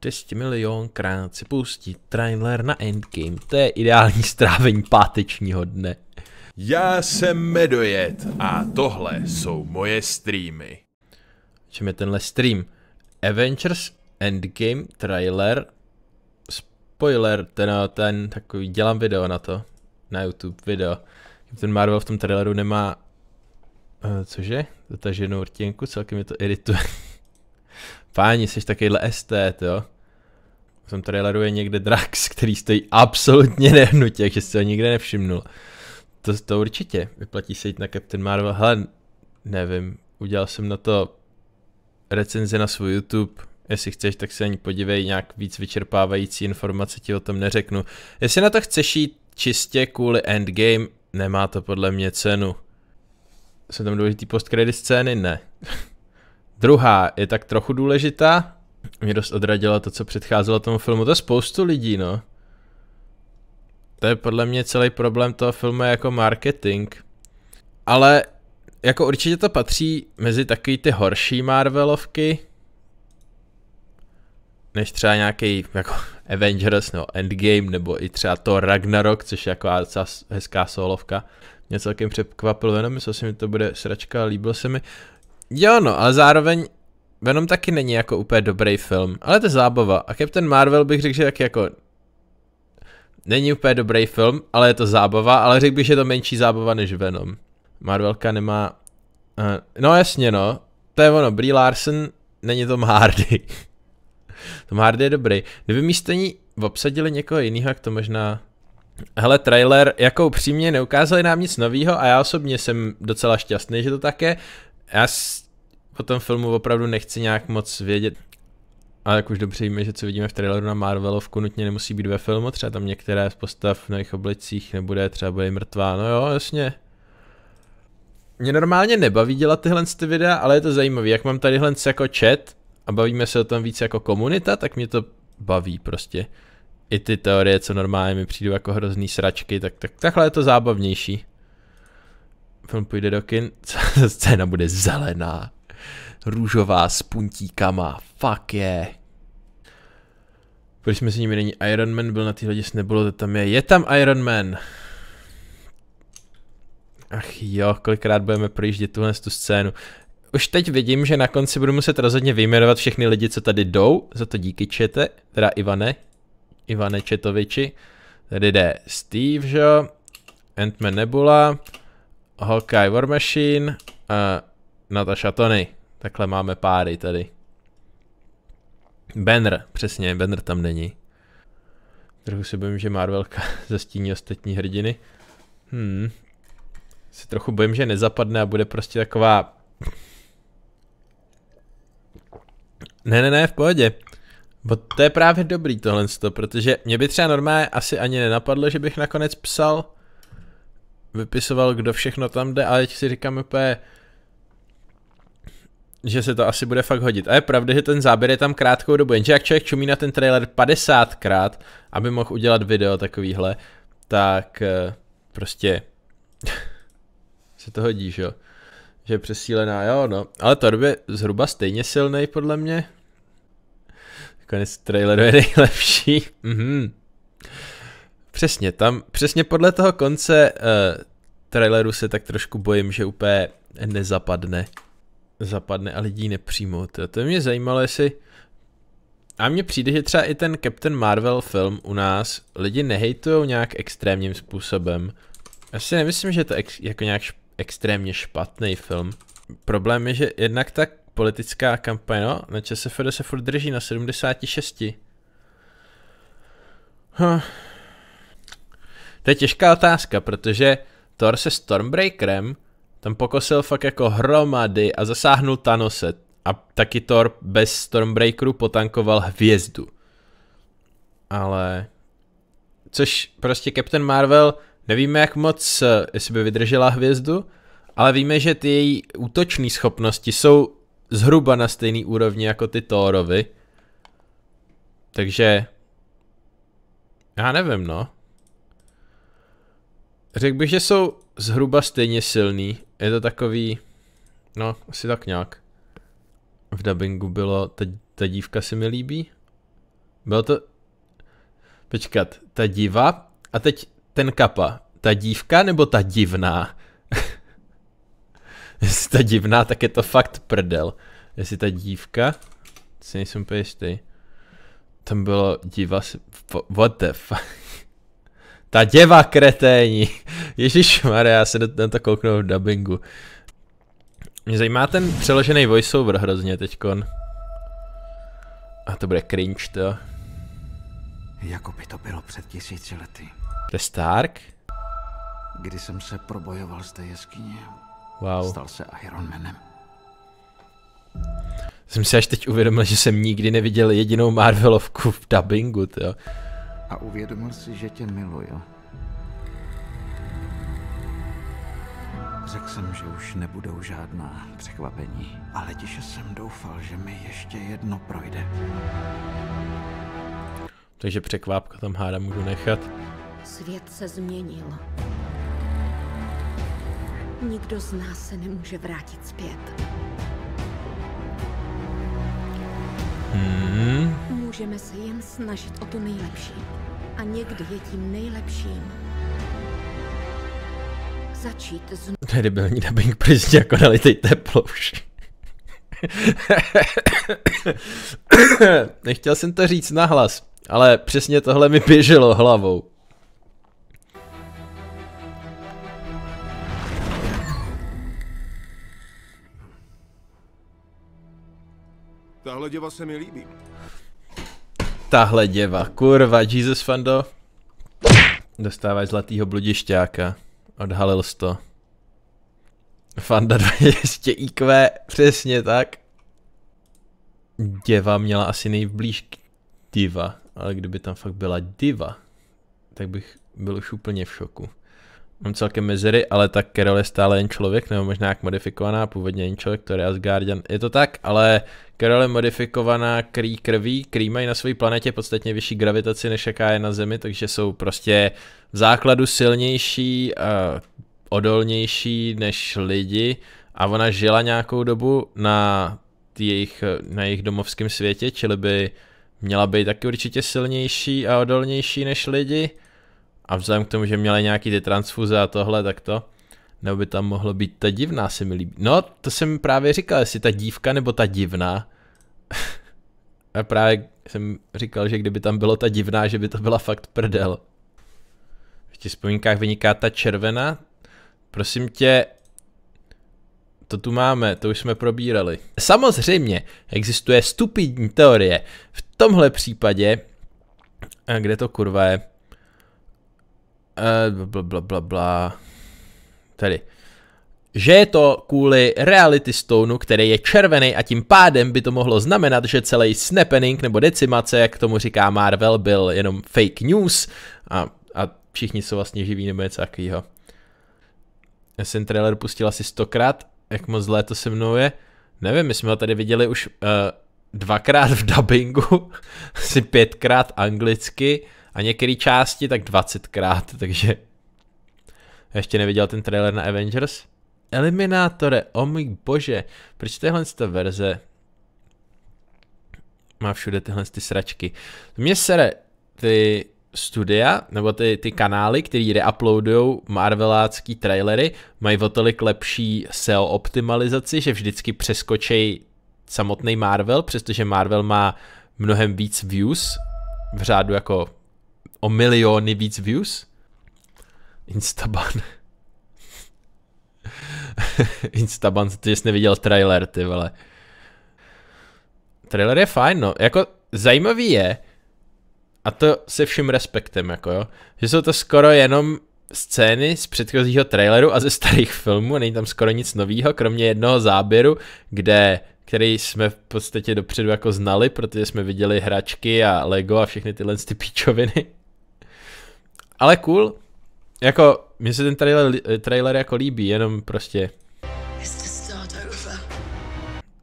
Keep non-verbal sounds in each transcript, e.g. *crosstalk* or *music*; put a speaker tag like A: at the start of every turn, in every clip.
A: 200 milionkrát si pustí trailer na Endgame. To je ideální strávení pátečního dne. Já jsem Medojet a tohle jsou moje streamy. Čím je tenhle stream? Avengers Endgame trailer. Spoiler, ten, ten takový, dělám video na to. Na YouTube video. Ten Marvel v tom traileru nemá... Eh, cože? Zataženou rtěnku, celkem je to irituje. Fáni, jsi takovýhle estet, jo. Jsem tady traileru někde Drax, který stojí absolutně nehnutě, že si ho nikde nevšimnul. To, to určitě, vyplatí se jít na Captain Marvel, hele, nevím, udělal jsem na to recenzi na svůj YouTube, jestli chceš, tak se ani podívej, nějak víc vyčerpávající informace ti o tom neřeknu. Jestli na to chceš jít čistě kvůli endgame, nemá to podle mě cenu. Jsou tam důležitý post scény? Ne. Druhá je tak trochu důležitá. Mě dost odradila to, co předcházelo tomu filmu. To je spoustu lidí, no. To je podle mě celý problém toho filmu jako marketing. Ale jako určitě to patří mezi takový ty horší Marvelovky, než třeba nějaký jako *laughs* Avengers nebo Endgame, nebo i třeba to Ragnarok, což je jako docela hezká solovka. Mě celkem překvapilo, jenom myslel že to bude sračka, líbilo se mi. Jo no, ale zároveň Venom taky není jako úplně dobrý film, ale to je zábava. A Captain Marvel bych řekl, že taky jako není úplně dobrý film, ale je to zábava, ale řekl bych, že je to menší zábava než Venom. Marvelka nemá... Uh, no jasně no, to je ono, Brie Larson není Tom Hardy. *laughs* Tom Hardy je dobrý. Kdyby místo ní obsadili někoho jiného, jak to možná... Hele, trailer jako upřímně neukázali nám nic nového a já osobně jsem docela šťastný, že to tak je já o tom filmu opravdu nechci nějak moc vědět. A jak už dobře víme, že co vidíme v traileru na Marvelovku, nutně nemusí být ve filmu, třeba tam některé z postav na jejich oblicích nebude, třeba bude mrtvá, no jo, jasně. Mě normálně nebaví dělat tyhle ty videa, ale je to zajímavé, jak mám tadyhle jako chat a bavíme se o tom víc jako komunita, tak mě to baví prostě. I ty teorie, co normálně mi přijdou jako hrozný sračky, tak, tak takhle je to zábavnější film půjde do kin, *laughs* scéna bude zelená, růžová s puntíkama, fuck je. Yeah. Proč jsme si nimi není Iron Man byl na téhle děs, nebylo to tam je, je tam Iron Man. Ach jo, kolikrát budeme projíždět tuhle tu scénu. Už teď vidím, že na konci budu muset rozhodně vyjmenovat všechny lidi, co tady jdou, za to díky čete, teda Ivane, Ivane Četoviči. Tady jde Steve, že? Ant-Man Nebula, Hawkeye War Machine a Natasha Tony. Takhle máme páry tady. Banner, přesně, Banner tam není. Trochu si bojím, že Marvelka *laughs* zastíní ostatní hrdiny. Hmm. Si trochu bojím, že nezapadne a bude prostě taková... Ne, ne, ne, v pohodě. Bo to je právě dobrý tohle, protože mě by třeba normálně asi ani nenapadlo, že bych nakonec psal vypisoval, kdo všechno tam jde, ale teď si říkám úplně, že se to asi bude fakt hodit. A je pravda, že ten záběr je tam krátkou dobu, jenže jak člověk čumí na ten trailer 50krát, aby mohl udělat video takovýhle, tak eh, prostě *laughs* se to hodí, že jo. Že je přesílená, jo, no. Ale to je zhruba stejně silný podle mě. Konec traileru je nejlepší. Mhm. Přesně, tam přesně podle toho konce uh, traileru se tak trošku bojím, že úplně nezapadne. Zapadne a lidí nepřijmou. To, to mě zajímalo, jestli... A mně přijde, že třeba i ten Captain Marvel film u nás lidi nehejtujou nějak extrémním způsobem. Já si nemyslím, že je to ex- jako nějak š- extrémně špatný film. Problém je, že jednak ta politická kampaň, no, na ČSFD se furt drží na 76. Huh. To je těžká otázka, protože Thor se Stormbreakerem tam pokosil fakt jako hromady a zasáhnul Thanose. A taky Thor bez Stormbreakeru potankoval hvězdu. Ale... Což prostě Captain Marvel, nevíme jak moc, jestli by vydržela hvězdu, ale víme, že ty její útočné schopnosti jsou zhruba na stejný úrovni jako ty Thorovy. Takže... Já nevím, no. Řekl bych, že jsou zhruba stejně silný. Je to takový, no, asi tak nějak. V dubbingu bylo, ta, ta dívka se mi líbí. Bylo to, počkat, ta diva a teď ten kapa. Ta dívka nebo ta divná? *laughs* Jestli ta divná, tak je to fakt prdel. Jestli ta dívka, si nejsem úplně jistý. Tam bylo diva, what the fuck. *laughs* Ta děva kreténi. *laughs* Ježíš Maria, já se na to kouknu v dubbingu. Mě zajímá ten přeložený voiceover hrozně teďkon. A to bude cringe to. Jako by to bylo před tisíci lety. To je Stark? Kdy jsem se probojoval z té jeskyně. Wow. Stal se Ironmanem. Jsem si až teď uvědomil, že jsem nikdy neviděl jedinou Marvelovku v dubbingu, jo a uvědomil si, že tě miluju. Řekl jsem, že už nebudou žádná překvapení, ale tiše jsem doufal, že mi ještě jedno projde. Takže překvapka tam háda můžu nechat. Svět se změnil. Nikdo z nás se nemůže vrátit zpět. Hmm můžeme se jen snažit o to nejlepší. A někdy je tím nejlepším začít znovu. To je debilní dubbing, prostě jako teplo už. *coughs* Nechtěl jsem to říct nahlas, ale přesně tohle mi běželo hlavou. Tahle děva se mi líbí. Tahle děva, kurva, Jesus Fando. Dostáváš zlatýho bludišťáka. Odhalil jsi to. Fanda 200 *laughs* IQ, přesně tak. Děva měla asi nejblíž k diva, ale kdyby tam fakt byla diva, tak bych byl už úplně v šoku mám celkem mezery, ale tak Carol je stále jen člověk, nebo možná jak modifikovaná, původně jen člověk, to je Asgardian, je to tak, ale Carol je modifikovaná krý krví, krý mají na své planetě podstatně vyšší gravitaci, než jaká je na Zemi, takže jsou prostě v základu silnější a eh, odolnější než lidi a ona žila nějakou dobu na jejich, na jejich domovském světě, čili by měla být taky určitě silnější a odolnější než lidi, a vzhledem k tomu, že měli nějaký ty transfuze a tohle, tak to. Nebo by tam mohlo být ta divná, se mi líbí. No, to jsem právě říkal, jestli ta dívka nebo ta divná. *laughs* a právě jsem říkal, že kdyby tam bylo ta divná, že by to byla fakt prdel. V těch vzpomínkách vyniká ta červená. Prosím tě, to tu máme, to už jsme probírali. Samozřejmě existuje stupidní teorie. V tomhle případě, a kde to kurva je, Uh, eh, bla, bla, bla, bla. Tedy. Že je to kvůli reality stoneu, který je červený a tím pádem by to mohlo znamenat, že celý snapening nebo decimace, jak tomu říká Marvel, byl jenom fake news a, a všichni jsou vlastně živí nebo něco takového. Já jsem trailer pustil asi stokrát, jak moc zlé to se mnou je. Nevím, my jsme ho tady viděli už uh, dvakrát v dubbingu, *laughs* asi pětkrát anglicky. A některé části tak 20krát, *laughs* takže... ještě neviděl ten trailer na Avengers. Eliminátore, o oh můj bože, proč ta verze má všude tyhle ty sračky. Mě sere ty studia, nebo ty, ty kanály, který reuploadují marvelácký trailery, mají o tolik lepší SEO optimalizaci, že vždycky přeskočej samotný Marvel, přestože Marvel má mnohem víc views v řádu jako o miliony víc views? Instaban. *laughs* Instaban, ty jsi neviděl trailer, ty vole. Trailer je fajn, no. Jako zajímavý je, a to se vším respektem, jako jo, že jsou to skoro jenom scény z předchozího traileru a ze starých filmů, není tam skoro nic nového, kromě jednoho záběru, kde, který jsme v podstatě dopředu jako znali, protože jsme viděli hračky a Lego a všechny tyhle ty píčoviny. Ale cool, jako, mně se ten trailer, trailer jako líbí, jenom prostě...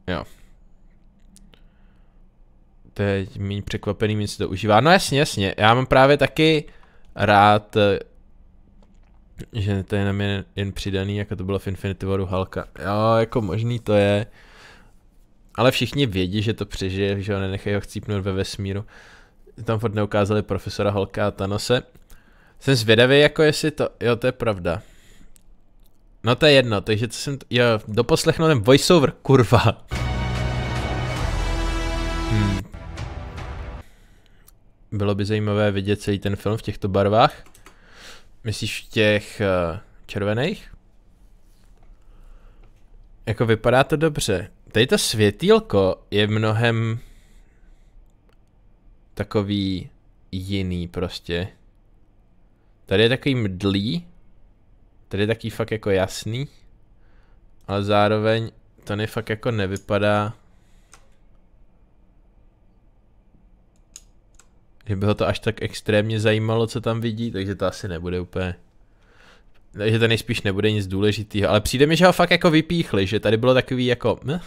A: Jo. Teď méně překvapený, mě se to užívá. No jasně, jasně, já mám právě taky rád, eh, že to je jenom mě jen přidaný, jako to bylo v Infinity Waru Halka. Jo, jako možný to je. Ale všichni vědí, že to přežije, že ho nenechají ho chcípnout ve vesmíru. Tam furt neukázali profesora Holka a Thanose. Jsem zvědavý, jako jestli to, jo, to je pravda. No to je jedno, takže co jsem, t... jo, doposlechnu ten voiceover, kurva. Hmm. Bylo by zajímavé vidět celý ten film v těchto barvách. Myslíš v těch uh, červených? Jako vypadá to dobře. Tady to světýlko je mnohem takový jiný prostě. Tady je takový mdlý. Tady je takový fakt jako jasný. Ale zároveň to ne fakt jako nevypadá. Že by ho to až tak extrémně zajímalo, co tam vidí, takže to asi nebude úplně Takže to nejspíš nebude nic důležitýho. ale přijde mi, že ho fakt jako vypíchli, že tady bylo takový jako... Mh. Hm?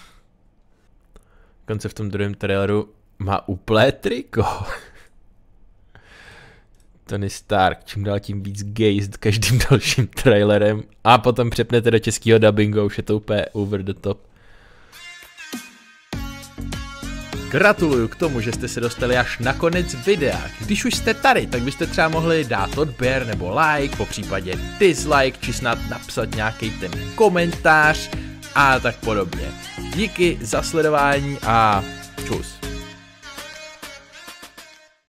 A: Konce v tom druhém traileru má úplé triko. *laughs* Tony Stark, čím dál tím víc gejst každým *laughs* dalším trailerem a potom přepnete do českého dubbingu, už je to úplně over the top. Gratuluju k tomu, že jste se dostali až na konec videa. Když už jste tady, tak byste třeba mohli dát odběr nebo like, po případě dislike, či snad napsat nějaký ten komentář a tak podobně. Díky za sledování a čus.